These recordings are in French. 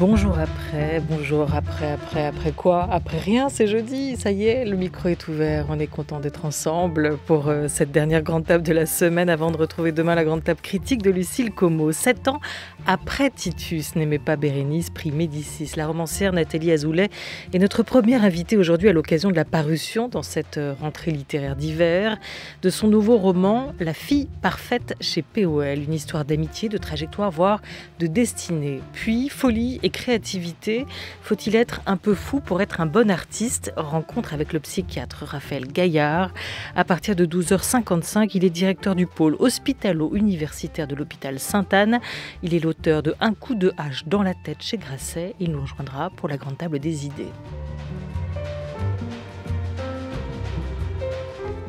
Bonjour après, bonjour après, après, après quoi Après rien, c'est jeudi, ça y est, le micro est ouvert, on est content d'être ensemble pour euh, cette dernière grande table de la semaine avant de retrouver demain la grande table critique de Lucille Como. Sept ans après Titus, n'aimait pas Bérénice, prix Médicis, la romancière Nathalie Azoulay est notre première invitée aujourd'hui à l'occasion de la parution dans cette euh, rentrée littéraire d'hiver de son nouveau roman La fille parfaite chez POL, une histoire d'amitié, de trajectoire, voire de destinée, puis folie et créativité. Faut-il être un peu fou pour être un bon artiste Rencontre avec le psychiatre Raphaël Gaillard. À partir de 12h55, il est directeur du pôle hospitalo-universitaire de l'hôpital Sainte-Anne. Il est l'auteur de Un coup de hache dans la tête chez Grasset. Il nous rejoindra pour la grande table des idées.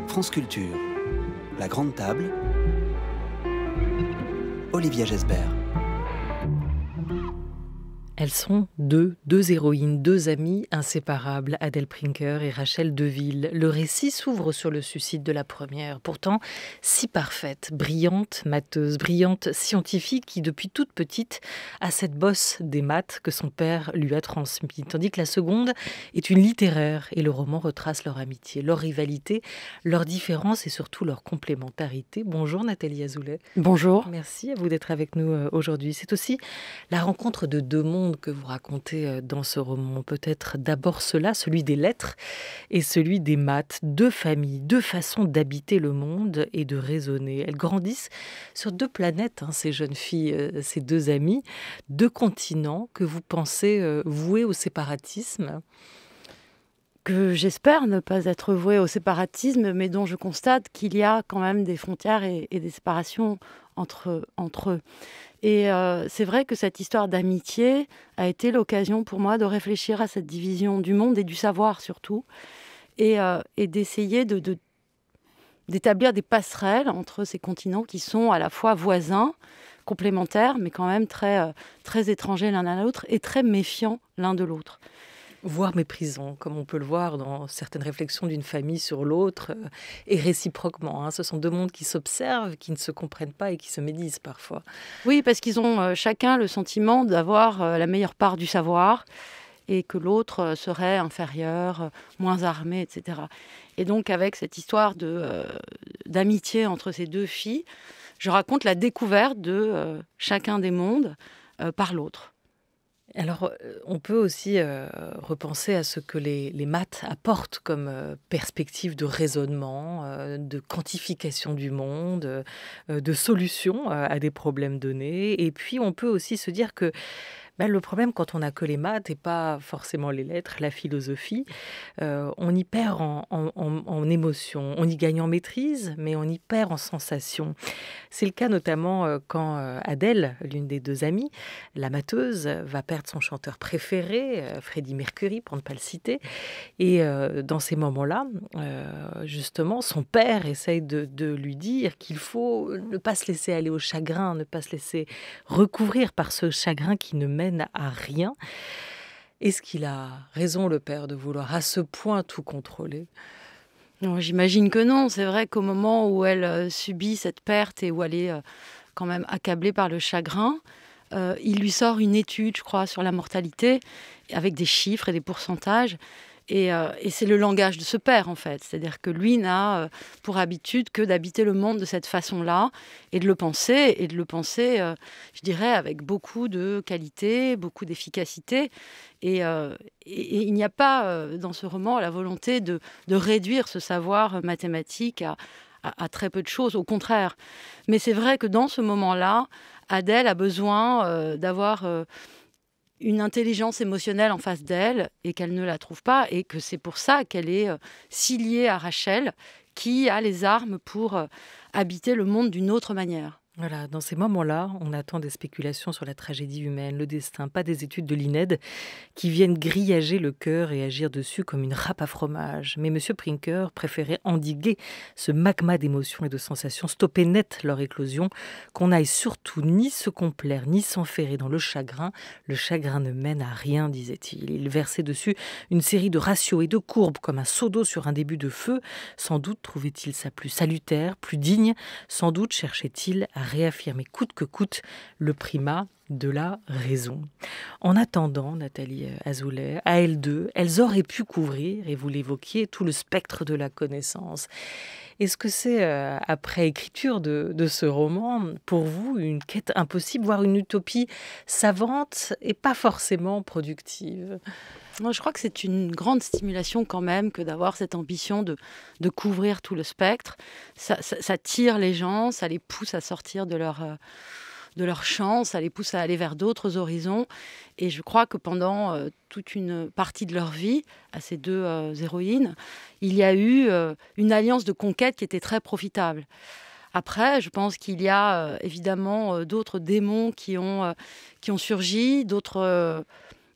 France Culture, la grande table, Olivia Gesbert. Elles sont deux, deux héroïnes, deux amies inséparables, Adèle Prinker et Rachel Deville. Le récit s'ouvre sur le suicide de la première, pourtant si parfaite, brillante, mateuse, brillante, scientifique, qui depuis toute petite a cette bosse des maths que son père lui a transmise, tandis que la seconde est une littéraire et le roman retrace leur amitié, leur rivalité, leurs différences et surtout leur complémentarité. Bonjour Nathalie Azoulay. Bonjour. Merci à vous d'être avec nous euh, aujourd'hui. C'est aussi la rencontre de deux mondes que vous racontez euh, dans ce roman. Peut-être d'abord cela, celui des lettres et celui des maths. Deux familles, deux façons d'habiter le monde et de raisonner. Elles grandissent sur deux planètes, hein, ces jeunes filles, euh, ces deux amies, deux continents que vous pensez euh, voués au séparatisme que j'espère ne pas être voués au séparatisme, mais dont je constate qu'il y a quand même des frontières et, des séparations entre eux. Et euh, c'est vrai que cette histoire d'amitié a été l'occasion pour moi de réfléchir à cette division du monde et du savoir surtout, et, euh, d'essayer d'établir des passerelles entre ces continents qui sont à la fois voisins, complémentaires, mais quand même très, euh, très étrangers l'un à l'autre et très méfiants l'un de l'autre voire méprisant, comme on peut le voir dans certaines réflexions d'une famille sur l'autre, euh, et réciproquement. Hein. Ce sont deux mondes qui s'observent, qui ne se comprennent pas et qui se médisent parfois. Oui, parce qu'ils ont euh, chacun le sentiment d'avoir euh, la meilleure part du savoir et que l'autre serait inférieur, moins armé, etc. Et donc avec cette histoire de d'amitié entre ces deux filles, je raconte la découverte de chacun des mondes par l'autre. Alors, euh, on peut aussi euh, repenser à ce que les, maths apportent comme euh, perspective de raisonnement, de quantification du monde, de solution à des problèmes donnés. Et puis, on peut aussi se dire que bah, le problème, quand on a que les maths et pas forcément les lettres, la philosophie, euh, on y perd en, émotion. On y gagne en maîtrise, mais on y perd en sensation. C'est le cas notamment euh, quand euh, Adèle, l'une des deux amies, la matheuse, va perdre son chanteur préféré, Freddie Mercury, pour ne pas le citer. Et dans ces moments-là, justement, son père essaye de, lui dire qu'il faut ne pas se laisser aller au chagrin, ne pas se laisser recouvrir par ce chagrin qui ne mène n'a rien. Est-ce qu'il a raison, le père, de vouloir à ce point tout contrôler Non, j'imagine que non. C'est vrai qu'au moment où elle euh, subit cette perte et où elle est euh, quand même accablée par le chagrin, euh, il lui sort une étude, je crois, sur la mortalité, avec des chiffres et des pourcentages. Euh, et, c'est le langage de ce père, en fait. C'est-à-dire que lui n'a euh, pour habitude que d'habiter le monde de cette façon-là et de le penser, et de le penser, euh, je dirais, avec beaucoup de qualité, beaucoup d'efficacité. Et, il n'y a pas dans ce roman la volonté de, réduire ce savoir mathématique à, très peu de choses, au contraire. Mais c'est vrai que dans ce moment-là, Adèle a besoin d'avoir une intelligence émotionnelle en face d'elle et qu'elle ne la trouve pas et que c'est pour ça qu'elle est euh, si liée à Rachel qui a les armes pour euh, habiter le monde d'une autre manière. Voilà, dans ces moments-là, on attend des spéculations sur la tragédie humaine, le destin, pas des études de l'INED qui viennent grillager le cœur et agir dessus comme une râpe à fromage. Mais M. Prinker préférait endiguer ce magma d'émotions et de sensations, stopper net leur éclosion, qu'on aille surtout ni se complaire, ni s'enferrer dans le chagrin. Le chagrin ne mène à rien, disait-il. Il versait dessus une série de ratios et de courbes, comme un seau d'eau sur un début de feu. Sans doute trouvait-il ça plus salutaire, plus digne. Sans doute cherchait-il à réaffirmer coûte que coûte le primat de la raison. En attendant, Nathalie euh, Azoulay, à elles deux, elles auraient pu couvrir, et vous l'évoquiez, tout le spectre de la connaissance. Est-ce que c'est, euh, après écriture de, ce roman, pour vous une quête impossible, voire une utopie savante et pas forcément productive moi, je crois que c'est une grande stimulation quand même que d'avoir cette ambition de, couvrir tout le spectre. Ça, tire les gens, ça les pousse à sortir de leur... Euh, de leur ça les pousse à aller vers d'autres horizons. Et je crois que pendant euh, toute une partie de leur vie, à ces deux euh, héroïnes, il y a eu une alliance de conquête qui était très profitable. Après, je pense qu'il y a évidemment d'autres démons qui ont, qui ont surgi, d'autres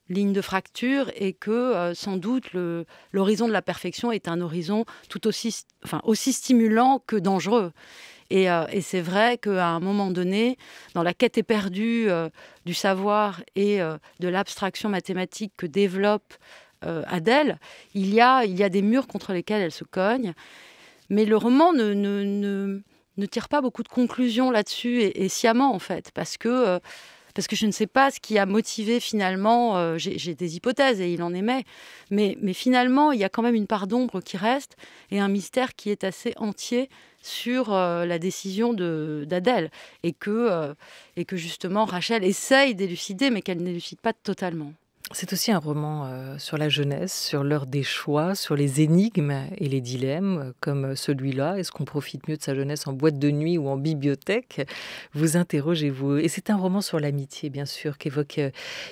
ligne de fracture et que euh, sans doute l'horizon de la perfection est un horizon tout aussi, enfin, aussi stimulant que dangereux. Et, euh, et c'est vrai qu'à un moment donné, dans la quête éperdue euh, du savoir et de l'abstraction mathématique que développe Adèle, il y, a, il y a des murs contre lesquels elle se cogne. Mais le roman ne, ne, ne, tire pas beaucoup de conclusions là-dessus, et, sciemment en fait, parce que parce que je ne sais pas ce qui a motivé finalement, euh, j'ai des hypothèses et il en émet, mais, finalement, il y a quand même une part d'ombre qui reste et un mystère qui est assez entier sur euh, la décision d'Adèle et, que, euh, et que justement Rachel essaye d'élucider, mais qu'elle n'élucide pas totalement. C'est aussi un roman euh, sur la jeunesse, sur l'heure des choix, sur les énigmes et les dilemmes, euh, comme euh, celui-là. Est-ce qu'on profite mieux de sa jeunesse en boîte de nuit ou en bibliothèque Vous interrogez-vous. Et c'est un roman sur l'amitié, bien sûr, qu'évoque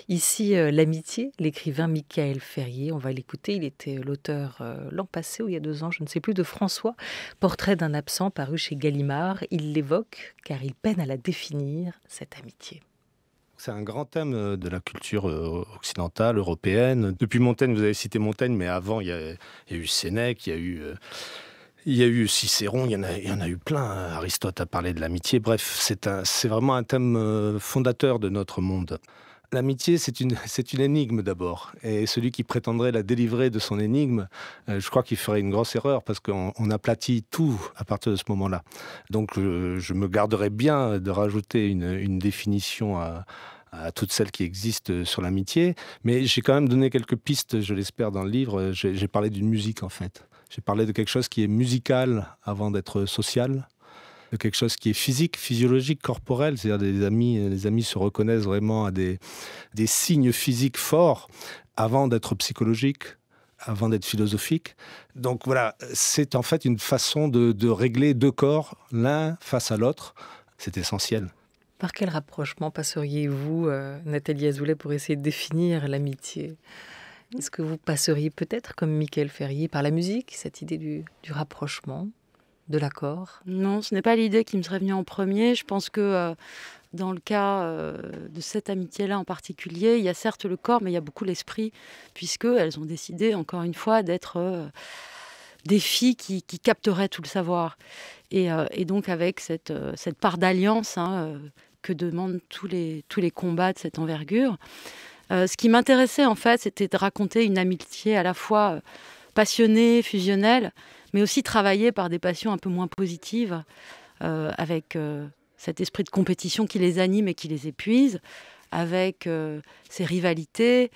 ici l'amitié l'écrivain Michael Ferrier. On va l'écouter. Il était l'auteur l'an passé ou il y a deux ans, je ne sais plus, de François, Portrait d'un absent paru chez Gallimard. Il l'évoque car il peine à la définir, cette amitié. C'est un grand thème euh, de la culture euh, occidentale, européenne. Depuis Montaigne, vous avez cité Montaigne, mais avant, il y a, eu Sénèque, il y a eu... Euh, il y a eu Cicéron, il y en a, y en a eu plein. Aristote a parlé de l'amitié. Bref, c'est vraiment un thème fondateur de notre monde. L'amitié, c'est une, une, énigme d'abord. Et celui qui prétendrait la délivrer de son énigme, je crois qu'il ferait une grosse erreur parce qu'on aplatit tout à partir de ce moment-là. Donc je me garderais bien de rajouter une définition à, à toutes celles qui existent sur l'amitié. Mais j'ai quand même donné quelques pistes, je l'espère, dans le livre. J'ai parlé d'une musique, en fait. J'ai parlé de quelque chose qui est musical avant d'être social, de quelque chose qui est physique, physiologique, corporel. C'est-à-dire des amis, les amis se reconnaissent vraiment à des, signes physiques forts avant d'être psychologiques avant d'être philosophique. Donc voilà, c'est en fait une façon de régler deux corps, l'un face à l'autre. C'est essentiel. Par quel rapprochement passeriez-vous, euh, Nathalie Azoulay, pour essayer de définir l'amitié Est-ce que vous passeriez peut-être, comme Michael Ferrier, par la musique, cette idée du, rapprochement, de l'accord Non, ce n'est pas l'idée qui me serait venue en premier. Je pense que euh, dans le cas euh, de cette amitié-là en particulier, il y a certes le corps, mais il y a beaucoup l'esprit, puisque elles ont décidé, encore une fois, d'être des filles qui, capteraient tout le savoir. Et, donc avec cette, part d'alliance hein, que demandent tous les, tous les combats de cette envergure. Euh, ce qui m'intéressait en fait, c'était de raconter une amitié à la fois euh, passionnée, fusionnelle, mais aussi travaillée par des passions un peu moins positives, euh, avec cet esprit de compétition qui les anime et qui les épuise, avec ces rivalités,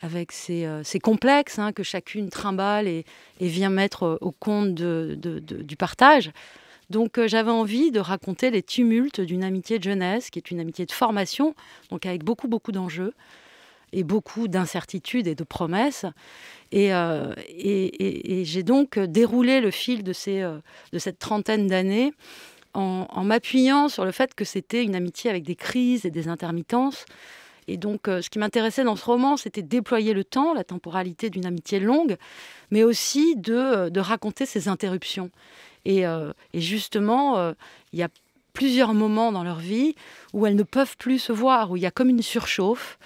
avec ces, complexes hein, que chacune trimballe et, vient mettre au compte du partage. Donc euh, j'avais envie de raconter les tumultes d'une amitié de jeunesse, qui est une amitié de formation, donc avec beaucoup, beaucoup d'enjeux et beaucoup d'incertitudes et de promesses. Et, euh, j'ai donc déroulé le fil de, euh, cette trentaine d'années en, m'appuyant sur le fait que c'était une amitié avec des crises et des intermittences. Et donc, ce qui m'intéressait dans ce roman, c'était de déployer le temps, la temporalité d'une amitié longue, mais aussi de, de raconter ses interruptions. Euh, et, justement, euh, il y a plusieurs moments dans leur vie où elles ne peuvent plus se voir, où il y a comme une surchauffe.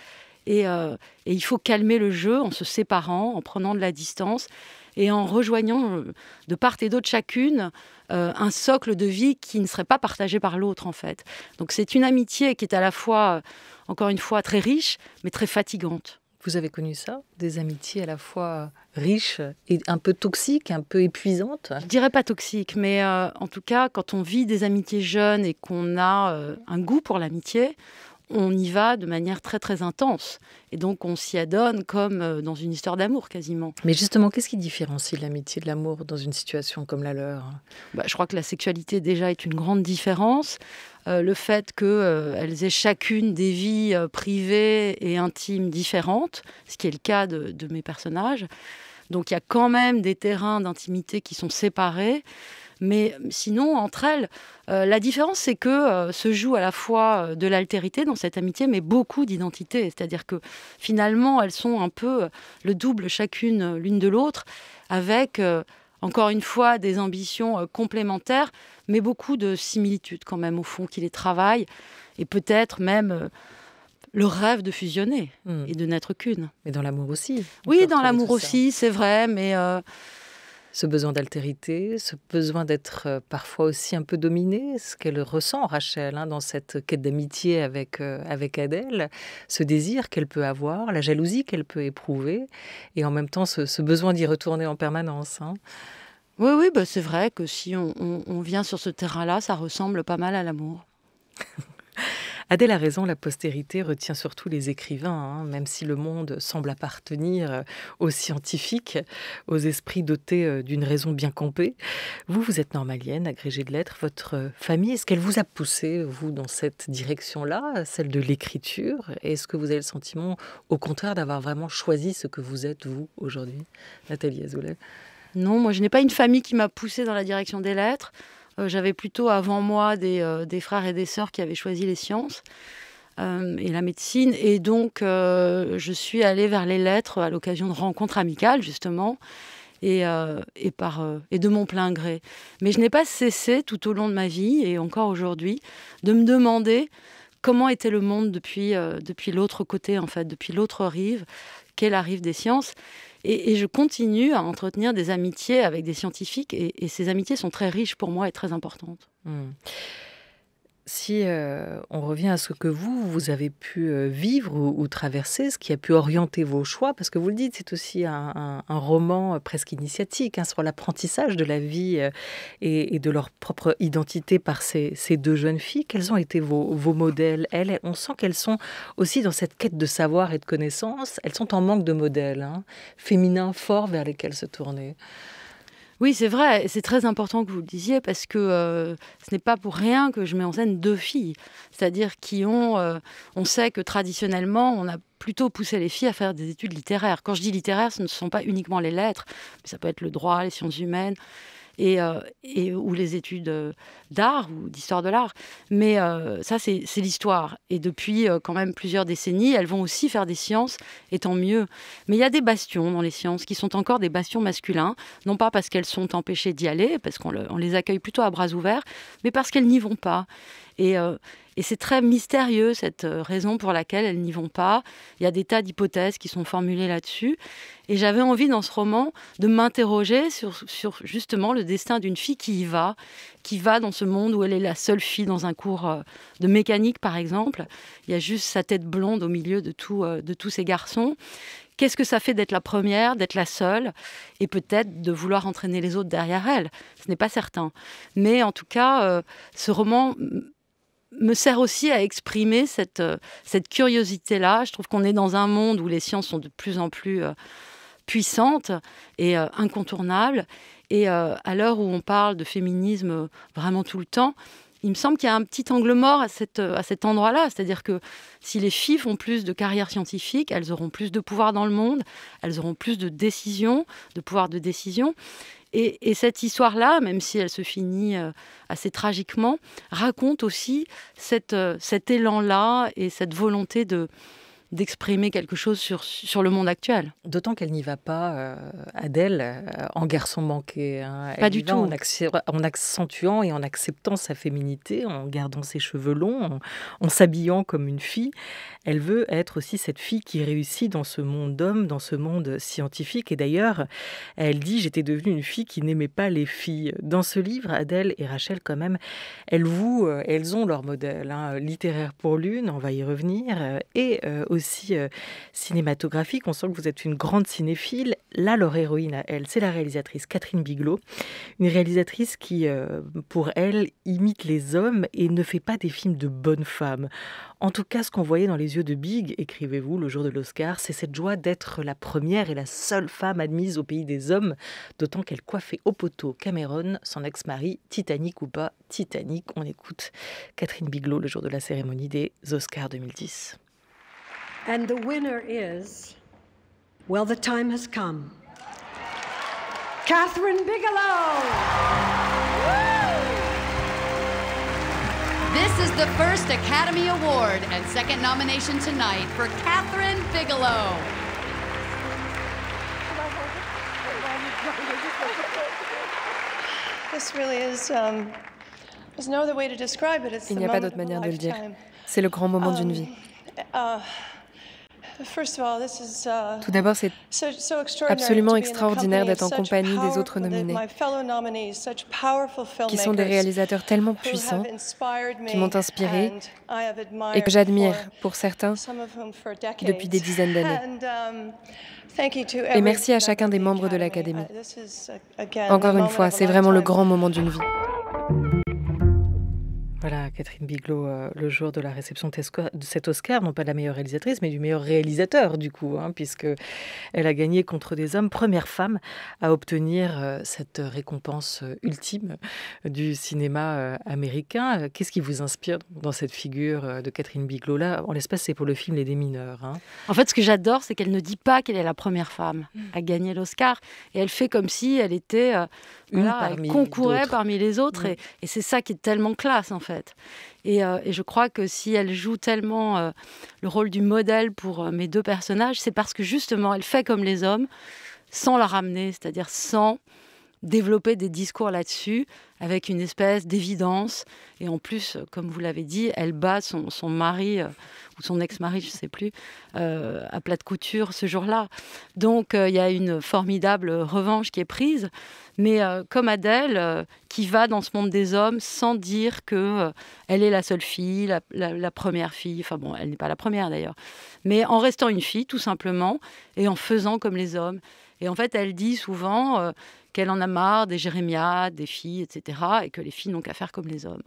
Et, euh, il faut calmer le jeu en se séparant, en prenant de la distance et en rejoignant de part et d'autre chacune un socle de vie qui ne serait pas partagé par l'autre en fait. Donc c'est une amitié qui est à la fois, encore une fois, très riche mais très fatigante. Vous avez connu ça Des amitiés à la fois riche et un peu toxique, un peu épuisante Je dirais pas toxique, mais euh, en tout cas, quand on vit des amitiés jeunes et qu'on a euh, un goût pour l'amitié, on y va de manière très très intense. Et donc on s'y adonne comme euh, dans une histoire d'amour quasiment. Mais justement, qu'est-ce qui différencie l'amitié de l'amour dans une situation comme la leur bah, Je crois que la sexualité déjà est une grande différence. Euh, le fait qu'elles euh, aient chacune des vies privées et intimes différentes, ce qui est le cas de, de mes personnages. Donc il y a quand même des terrains d'intimité qui sont séparés. Mais sinon, entre elles, euh, la différence, c'est que euh, se joue à la fois euh, de l'altérité dans cette amitié, mais beaucoup d'identité. C'est-à-dire que finalement, elles sont un peu le double chacune l'une de l'autre, avec, encore une fois, des ambitions complémentaires, mais beaucoup de similitudes quand même, au fond, qui les travaillent, et peut-être même le rêve de fusionner hmm. et de n'être qu'une. Mais dans l'amour aussi. Oui, dans l'amour aussi, c'est vrai, mais ce besoin d'altérité, ce besoin d'être euh, parfois aussi un peu dominé, ce qu'elle ressent, Rachel, hein, dans cette quête d'amitié avec, euh, avec Adèle, ce désir qu'elle peut avoir, la jalousie qu'elle peut éprouver, et en même temps ce, besoin d'y retourner en permanence. Hein. Oui, oui, bah c'est vrai que si on, on vient sur ce terrain-là, ça ressemble pas mal à l'amour. Adèle a raison, la postérité retient surtout les écrivains, hein, même si le monde semble appartenir euh, aux scientifiques, aux esprits dotés euh, d'une raison bien campée. Vous, vous êtes normalienne, agrégée de lettres. Votre euh, famille, est-ce qu'elle vous a poussé, vous, dans cette direction-là, celle de l'écriture Est-ce que vous avez le sentiment, au contraire, d'avoir vraiment choisi ce que vous êtes, vous, aujourd'hui, Nathalie Azoulay non, moi je n'ai pas une famille qui m'a poussée dans la direction des lettres. Euh, j'avais plutôt avant moi euh, des, frères et des sœurs qui avaient choisi les sciences euh, et la médecine. Et donc, je suis allée vers les lettres à l'occasion de rencontres amicales, justement. et de mon plein gré. Mais je n'ai pas cessé tout au long de ma vie et encore aujourd'hui de me demander comment était le monde depuis, euh, depuis l'autre côté, en fait, depuis l'autre rive, qu'est la rive des sciences. Et, je continue à entretenir des amitiés avec des scientifiques, et, ces amitiés sont très riches pour moi et très importantes. Hmm si euh, on revient à ce que vous, vous avez pu euh, vivre ou, traverser, ce qui a pu orienter vos choix, parce que vous le dites, c'est aussi un, roman euh, presque initiatique hein, sur l'apprentissage de la vie et, de leur propre identité par ces, deux jeunes filles. Quels ont été vos, modèles Elles, on sent qu'elles sont aussi dans cette quête de savoir et de connaissance, Elles sont en manque de modèles hein, féminins forts vers lesquels se tourner. Oui, c'est vrai, c'est très important que vous le disiez parce que euh, ce n'est pas pour rien que je mets en scène deux filles, c'est-à-dire qui ont, euh, on sait que traditionnellement, on a plutôt poussé les filles à faire des études littéraires. Quand je dis littéraires, ce ne sont pas uniquement les lettres, mais ça peut être le droit, les sciences humaines. Euh, et, ou les études euh, d'art ou d'histoire de l'art. Mais euh, ça, c'est l'histoire. Et depuis quand même plusieurs décennies, elles vont aussi faire des sciences, et tant mieux. Mais il y a des bastions dans les sciences qui sont encore des bastions masculins, non pas parce qu'elles sont empêchées d'y aller, parce qu'on les accueille plutôt à bras ouverts, mais parce qu'elles n'y vont pas. Euh, et, c'est très mystérieux cette euh, raison pour laquelle elles n'y vont pas. Il y a des tas d'hypothèses qui sont formulées là-dessus. Et j'avais envie dans ce roman de m'interroger sur, justement le destin d'une fille qui y va, qui va dans ce monde où elle est la seule fille dans un cours euh, de mécanique par exemple. Il y a juste sa tête blonde au milieu de, tout, de tous ces garçons qu'est-ce que ça fait d'être la première, d'être la seule, et peut-être de vouloir entraîner les autres derrière elle. Ce n'est pas certain. Mais en tout cas, ce roman me sert aussi à exprimer euh, cette, curiosité-là. Je trouve qu'on est dans un monde où les sciences sont de plus en plus euh, puissantes et euh, incontournables. Et à l'heure où on parle de féminisme vraiment tout le temps, il me semble qu'il y a un petit angle mort à, cet endroit-là. C'est-à-dire que si les filles font plus de carrière scientifique, elles auront plus de pouvoir dans le monde, elles auront plus de décisions, de pouvoir de décision. Et, cette histoire-là, même si elle se finit euh, assez tragiquement, raconte aussi euh, cet élan-là et cette volonté de, d'exprimer quelque chose sur, sur le monde actuel. D'autant qu'elle n'y va pas, euh, Adèle, euh, en garçon manqué. Hein. Pas du tout. En, accentuant et en acceptant sa féminité, en gardant ses cheveux longs, en, s'habillant comme une fille. Elle veut être aussi cette fille qui réussit dans ce monde d'hommes, dans ce monde scientifique. Et d'ailleurs, elle dit J'étais devenue une fille qui n'aimait pas les filles. Dans ce livre, Adèle et Rachel, quand même, elles vous, euh, elles ont leur modèle hein, littéraire pour l'une, on va y revenir, et aussi aussi euh, cinématographique. On sent que vous êtes une grande cinéphile. Là, leur héroïne à elle, c'est la réalisatrice Catherine Biglot, une réalisatrice qui, euh, pour elle, imite les hommes et ne fait pas des films de bonnes femmes. En tout cas, ce qu'on voyait dans les yeux de Big, écrivez-vous le jour de l'Oscar, c'est cette joie d'être la première et la seule femme admise au pays des hommes, d'autant qu'elle coiffait au poteau Cameron, son ex-mari, Titanic ou pas Titanic. On écoute Catherine Biglot le jour de la cérémonie des Oscars 2010. And the winner is, well, the time has come. Catherine Bigelow. This is the first Academy Award and second nomination tonight for Catherine Bigelow. This really is um, there's no other way to describe it. It's Il n'y a pas C'est le grand moment um, d'une vie. Uh, Uh, Tout d'abord, c'est absolument extraordinaire d'être en compagnie des autres nominés, qui sont des réalisateurs tellement puissants, qui m'ont inspiré et que j'admire pour certains depuis des dizaines d'années. Um, et merci à chacun des membres de l'Académie. Uh, Encore une fois, c'est vraiment le grand moment d'une vie. Voilà, Catherine Bigelow, euh, le jour de la réception de cet Oscar, non pas de la meilleure réalisatrice, mais du meilleur réalisateur, du coup, hein, puisque elle a gagné contre des hommes, première femme à obtenir euh, cette récompense euh, ultime du cinéma américain. Qu'est-ce qui vous inspire dans cette figure de Catherine Bigelow Là, en l'espace, c'est pour le film Les Démineurs. Hein. En fait, ce que j'adore, c'est qu'elle ne dit pas qu'elle est la première femme à gagner l'Oscar, et elle fait comme si elle était une voilà, parmi elle concourait parmi les autres, mm. et, et c'est ça qui est tellement classe, en fait. Euh, et, je crois que si elle joue tellement euh, le rôle du modèle pour euh, mes deux personnages, c'est parce que justement, elle fait comme les hommes, sans la ramener, c'est-à-dire sans développer des discours là-dessus avec une espèce d'évidence. Et en plus, comme vous l'avez dit, elle bat son, son mari euh, ou son ex-mari, je ne sais plus, euh, à plat de couture ce jour-là. Donc euh, il y a une formidable revanche qui est prise. Mais comme Adèle, qui va dans ce monde des hommes sans dire que elle est la seule fille, la, la première fille. Enfin bon, elle n'est pas la première d'ailleurs. Mais en restant une fille, tout simplement, et en faisant comme les hommes. Et en fait, elle dit souvent qu'elle en a marre des Jérémias, des filles, etc., et que les filles n'ont qu'à faire comme les hommes.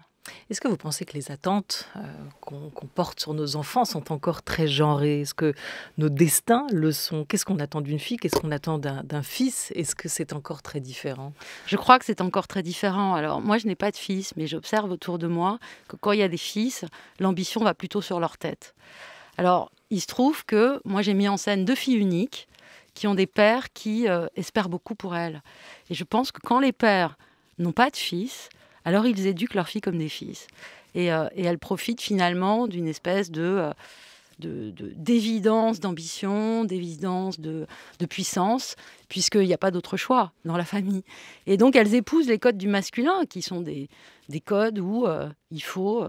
Est-ce que vous pensez que les attentes euh, qu'on porte sur nos enfants sont encore très genrées Est-ce que nos destins le sont Qu'est-ce qu'on attend d'une fille Qu'est-ce qu'on attend d'un fils Est-ce que c'est encore très différent Je crois que c'est encore très différent. Alors moi, je n'ai pas de fils, mais j'observe autour de moi que quand il y a des fils, l'ambition va plutôt sur leur tête. Alors, il se trouve que moi, j'ai mis en scène deux filles uniques qui ont des pères qui euh, espèrent beaucoup pour elles. Et je pense que quand les pères n'ont pas de fils, alors ils éduquent leurs filles comme des fils. Et, euh, et elles profitent finalement d'une espèce de d'évidence euh, de, d'évidence d'ambition, d'évidence de, de, puissance, puisqu'il n'y a pas d'autre choix dans la famille. Et donc elles épousent les codes du masculin, qui sont des, des codes où il faut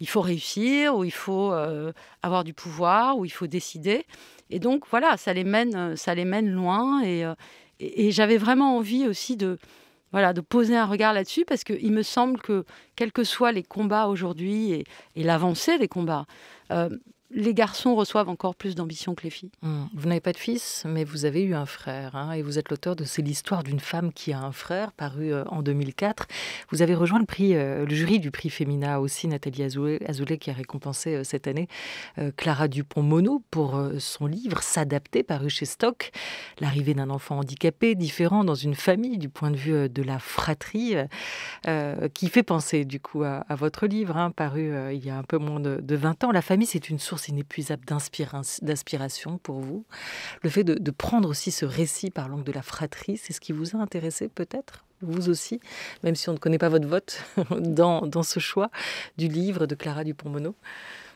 il faut réussir, ou il faut euh, avoir du pouvoir, ou il faut décider. Et donc voilà, ça les mène, euh, ça les mène loin. Euh, et, j'avais vraiment envie aussi de, voilà, de poser un regard là-dessus parce qu'il me semble que, quels que soient les combats aujourd'hui et, l'avancée des combats, les garçons reçoivent encore plus d'ambition que les filles. Mmh. Vous n'avez pas de fils, mais vous avez eu un frère. Hein, et vous êtes l'auteur de C'est l'histoire d'une femme qui a un frère, paru euh, en 2004. Vous avez rejoint euh, le, jury du prix Femina aussi, Nathalie Azoulay, qui a récompensé euh, cette année Clara Dupont-Mono pour son livre S'adapter, paru chez Stock. L'arrivée d'un enfant handicapé, différent dans une famille du point de vue de la fratrie, qui fait penser du coup à, votre livre, hein, paru il y a un peu moins de, de 20 ans. La famille, c'est une source source inépuisable d'inspiration pour vous. Le fait de, prendre aussi ce récit par l'angle de la fratrie, c'est ce qui vous a intéressé peut-être vous aussi, même si on ne connaît pas votre vote dans, dans ce choix du livre de Clara Dupont-Mono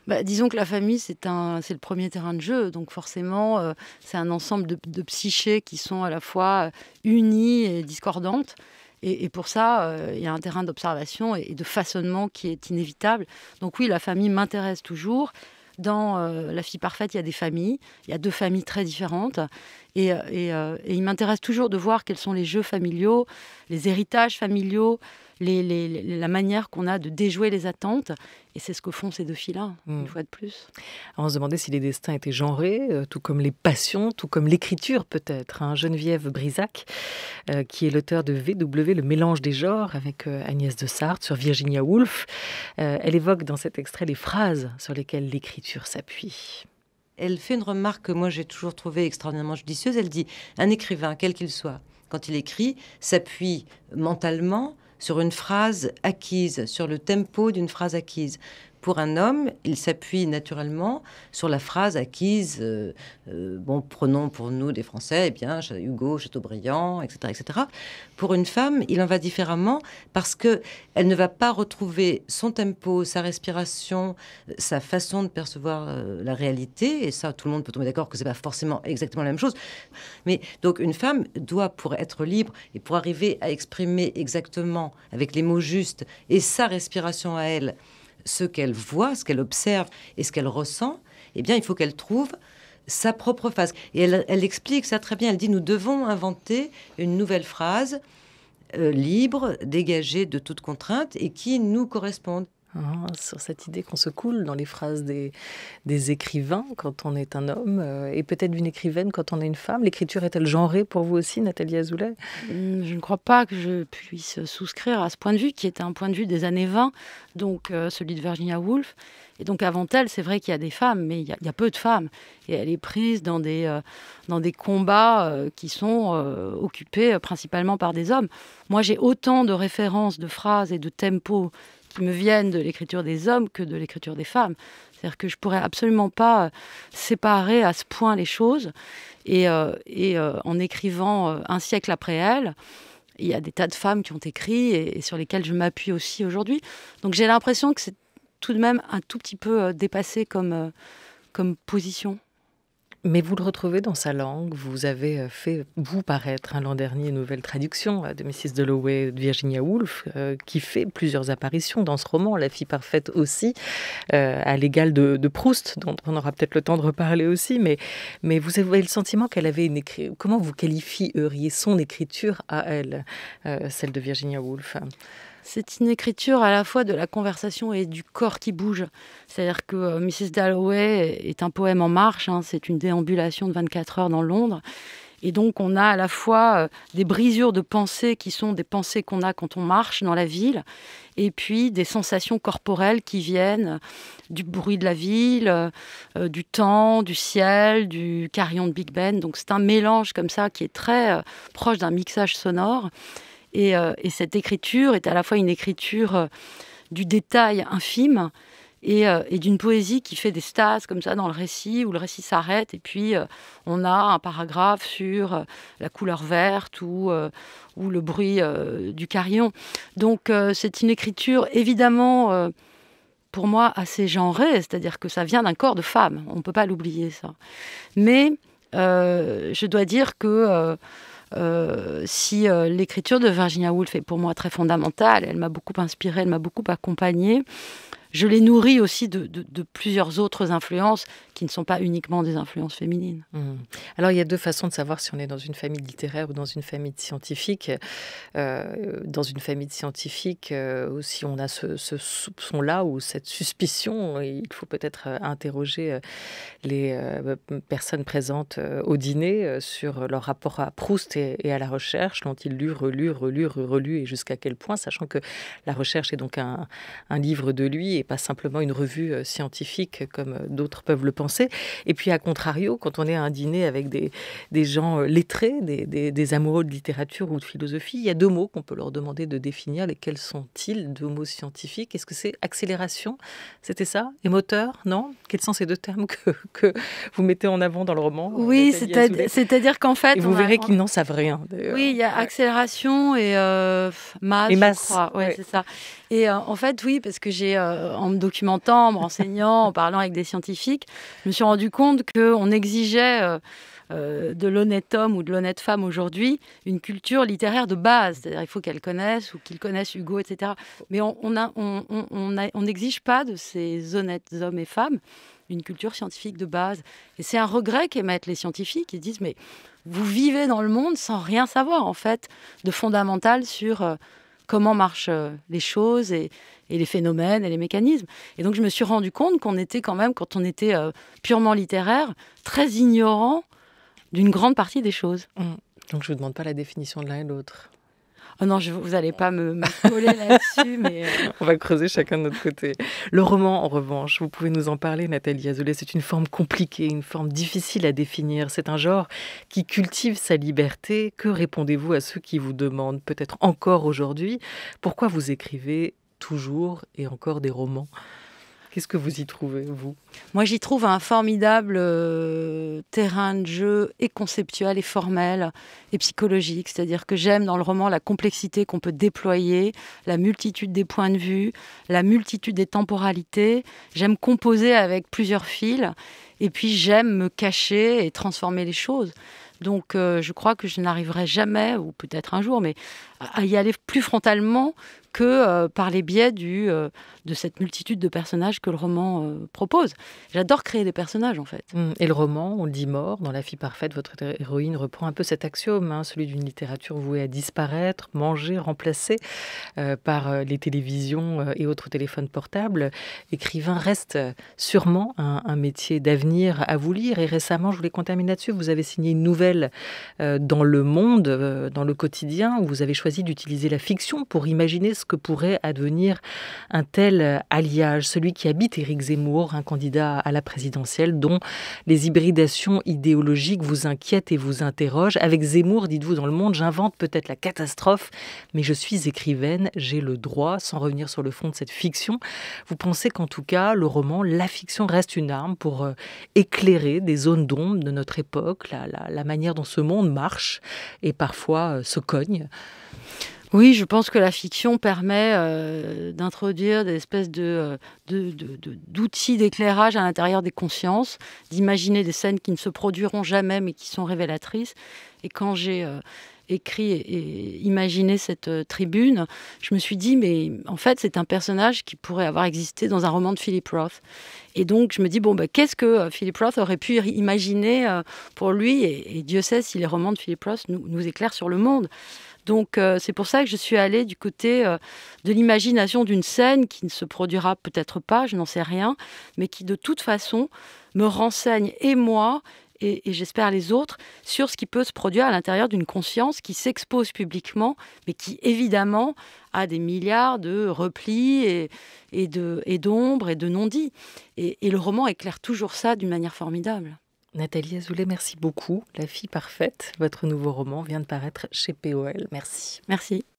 bah, disons que la famille, c'est un, c'est le premier terrain de jeu. Donc forcément, euh, c'est un ensemble de, de, psychés qui sont à la fois euh, unis et discordantes. Et, pour ça, euh, il y a un terrain d'observation et, et de façonnement qui est inévitable. Donc oui, la famille m'intéresse toujours dans euh, La fille parfaite, il y a des familles, il y a deux familles très différentes. et euh, euh, il m'intéresse toujours de voir quels sont les jeux familiaux, les héritages familiaux, la manière qu'on a de déjouer les attentes. Et c'est ce que font ces deux filles-là, une hmm. fois de plus. on se demandait si les destins étaient genrés, euh, tout comme les passions, tout comme l'écriture peut-être. Hein. Geneviève Brisac, euh, qui est l'auteur de VW, Le mélange des genres, avec euh, Agnès de Sarthe sur Virginia Woolf, elle évoque dans cet extrait les phrases sur lesquelles l'écriture s'appuie elle fait une remarque que moi j'ai toujours trouvée extraordinairement judicieuse. Elle dit un écrivain, quel qu'il soit, quand il écrit, s'appuie mentalement sur une phrase acquise, sur le tempo d'une phrase acquise pour un homme, il s'appuie naturellement sur la phrase acquise, euh, euh, bon, prenons pour nous des Français, eh bien, Hugo, Chateaubriand, etc., etc. Pour une femme, il en va différemment parce que elle ne va pas retrouver son tempo, sa respiration, euh, sa façon de percevoir la réalité. Et ça, tout le monde peut tomber d'accord que c'est pas forcément exactement la même chose. Mais donc, une femme doit, pour être libre et pour arriver à exprimer exactement avec les mots justes et sa respiration à elle, ce qu'elle voit, ce qu'elle observe et ce qu'elle ressent, eh bien, il faut qu'elle trouve sa propre phrase. Et elle, explique ça très bien. Elle dit nous devons inventer une nouvelle phrase euh, libre, dégagée de toute contrainte et qui nous corresponde. Hein, sur cette idée qu'on se coule dans les phrases des, écrivains quand on est un homme, euh, et peut-être d'une écrivaine quand on est une femme. L'écriture est-elle genrée pour vous aussi, Nathalie Azoulay hum, Je ne crois pas que je puisse souscrire à ce point de vue, qui est un point de vue des années 20, donc euh, celui de Virginia Woolf. Et donc avant elle, c'est vrai qu'il y a des femmes, mais il y, a, peu de femmes. Et elle est prise dans des, euh, dans des combats qui sont occupés principalement par des hommes. Moi, j'ai autant de références, de phrases et de tempos qui me viennent de l'écriture des hommes que de l'écriture des femmes. C'est-à-dire que je pourrais absolument pas euh, séparer à ce point les choses. Et, euh, euh, en écrivant un siècle après elles, il y a des tas de femmes qui ont écrit et, sur lesquelles je m'appuie aussi aujourd'hui. Donc j'ai l'impression que c'est tout de même un tout petit peu dépassé comme position. Mais vous le retrouvez dans sa langue. Vous avez euh, fait, vous, paraître un hein, l'an dernier une nouvelle traduction euh, de Mrs. Dalloway de Virginia Woolf, euh, qui fait plusieurs apparitions dans ce roman, La fille parfaite aussi, à l'égal de, Proust, dont on aura peut-être le temps de reparler aussi. Mais, mais vous avez le sentiment qu'elle avait une écriture. Comment vous qualifieriez son écriture à elle, celle de Virginia Woolf c'est une écriture à la fois de la conversation et du corps qui bouge. C'est-à-dire que euh, Mrs. Dalloway est un poème en marche, hein. c'est une déambulation de 24 heures dans Londres. Et donc on a à la fois euh, des brisures de pensées qui sont des pensées qu'on a quand on marche dans la ville, et puis des sensations corporelles qui viennent euh, du bruit de la ville, du temps, du ciel, du carillon de Big Ben. Donc c'est un mélange comme ça qui est très proche d'un mixage sonore. Euh, et, cette écriture est à la fois une écriture euh, du détail infime euh, et, d'une poésie qui fait des stases comme ça dans le récit, où le récit s'arrête et puis on a un paragraphe sur la couleur verte ou, ou le bruit du carillon. Donc c'est une écriture évidemment pour moi assez genrée, c'est-à-dire que ça vient d'un corps de femme, on ne peut pas l'oublier ça. Mais je dois dire que... Euh, si euh, l'écriture de Virginia Woolf est pour moi très fondamentale, elle m'a beaucoup inspirée, elle m'a beaucoup accompagnée. Je l'ai nourrie aussi de, plusieurs autres influences qui ne sont pas uniquement des influences féminines. Mmh. Alors il y a deux façons de savoir si on est dans une famille littéraire ou dans une famille scientifique. Euh, dans une famille scientifique, euh, si on a ce, soupçon-là ou cette suspicion, il faut peut-être euh, interroger euh, les personnes présentes au dîner sur leur rapport à Proust et, à la recherche. L'ont-ils lu, relu, relu, relu et jusqu'à quel point, sachant que la recherche est donc un livre de lui et pas simplement une revue scientifique comme d'autres peuvent le penser. Et puis, à contrario, quand on est à un dîner avec des, gens euh, lettrés, des, des, amoureux de littérature ou de philosophie, il y a deux mots qu'on peut leur demander de définir. Lesquels sont-ils Deux mots scientifiques. Est-ce que c'est accélération C'était ça Et moteur Non Quels sont ces deux termes que, vous mettez en avant dans le roman Oui, c'est-à-dire qu'en fait... Et vous verrez qu'ils n'en savent rien. Oui, il y a accélération et euh, masse, et c'est ça. Et euh, en fait, oui, parce que j'ai, euh, en me documentant, en me renseignant, en parlant avec des scientifiques, je me suis rendu compte qu'on exigeait euh, euh, de l'honnête homme ou de l'honnête femme aujourd'hui une culture littéraire de base. il faut qu'elle connaisse ou qu'il connaisse Hugo, etc. Mais on n'exige pas de ces honnêtes hommes et femmes une culture scientifique de base. Et c'est un regret qu'émettent les scientifiques. qui disent, mais vous vivez dans le monde sans rien savoir, en fait, de fondamental sur euh, comment marchent euh, les choses et, les phénomènes et les mécanismes. Et donc je me suis rendu compte qu'on était quand même, quand on était euh, purement littéraire, très ignorant d'une grande partie des choses. Mmh. Donc je ne vous demande pas la définition de l'un et l'autre. Oh non, vous n'allez pas me, me coller là-dessus, mais... Euh. On va creuser chacun de notre côté. Le roman, en revanche, vous pouvez nous en parler, Nathalie Azoulay. C'est une forme compliquée, une forme difficile à définir. C'est un genre qui cultive sa liberté. Que répondez-vous à ceux qui vous demandent, peut-être encore aujourd'hui, pourquoi vous écrivez toujours et encore des romans Qu'est-ce que vous y trouvez, vous Moi, j'y trouve un formidable euh, terrain de jeu et conceptuel et formel et psychologique. C'est-à-dire que j'aime dans le roman la complexité qu'on peut déployer, la multitude des points de vue, la multitude des temporalités. J'aime composer avec plusieurs fils et puis j'aime me cacher et transformer les choses. Donc euh, je crois que je n'arriverai jamais, ou peut-être un jour, mais à y aller plus frontalement que euh, par les biais du, euh, de cette multitude de personnages que le roman euh, propose. J'adore créer des personnages en fait. Mmh. Et le roman, on le dit mort, dans La fille parfaite, votre héroïne reprend un peu cet axiome, hein, celui d'une littérature vouée à disparaître, manger, remplacée par les télévisions et autres téléphones portables. Écrivain reste sûrement un, un métier d'avenir à vous lire. Et récemment, je voulais qu'on termine là-dessus, vous avez signé une nouvelle dans Le Monde, dans le quotidien, où vous avez choisi d'utiliser la fiction pour imaginer que pourrait advenir un tel euh, alliage Celui qui habite Éric Zemmour, un candidat à la présidentielle dont les hybridations idéologiques vous inquiètent et vous interrogent. Avec Zemmour, dites-vous dans le monde, j'invente peut-être la catastrophe, mais je suis écrivaine, j'ai le droit, sans revenir sur le fond de cette fiction. Vous pensez qu'en tout cas, le roman, la fiction reste une arme pour euh, éclairer des zones d'ombre de notre époque, la manière dont ce monde marche et parfois euh, se cogne oui, je pense que la fiction permet euh, d'introduire des espèces euh, d'outils d'éclairage à l'intérieur des consciences, d'imaginer des scènes qui ne se produiront jamais mais qui sont révélatrices. Et quand j'ai euh, écrit et, imaginé cette tribune, je me suis dit, mais en fait, c'est un personnage qui pourrait avoir existé dans un roman de Philip Roth. Et donc, je me dis, bon, ben qu'est-ce que Philip Roth aurait pu imaginer pour lui et, Dieu sait si les romans de Philip Roth nous, nous éclairent sur le monde. Donc euh, c'est pour ça que je suis allée du côté euh, de l'imagination d'une scène qui ne se produira peut-être pas, je n'en sais rien, mais qui de toute façon me renseigne et moi et, j'espère les autres sur ce qui peut se produire à l'intérieur d'une conscience qui s'expose publiquement, mais qui évidemment a des milliards de replis et, d'ombres et de, non-dits. et le roman éclaire toujours ça d'une manière formidable. Nathalie Azoulay, merci beaucoup. La fille parfaite, votre nouveau roman vient de paraître chez POL. Merci. Merci.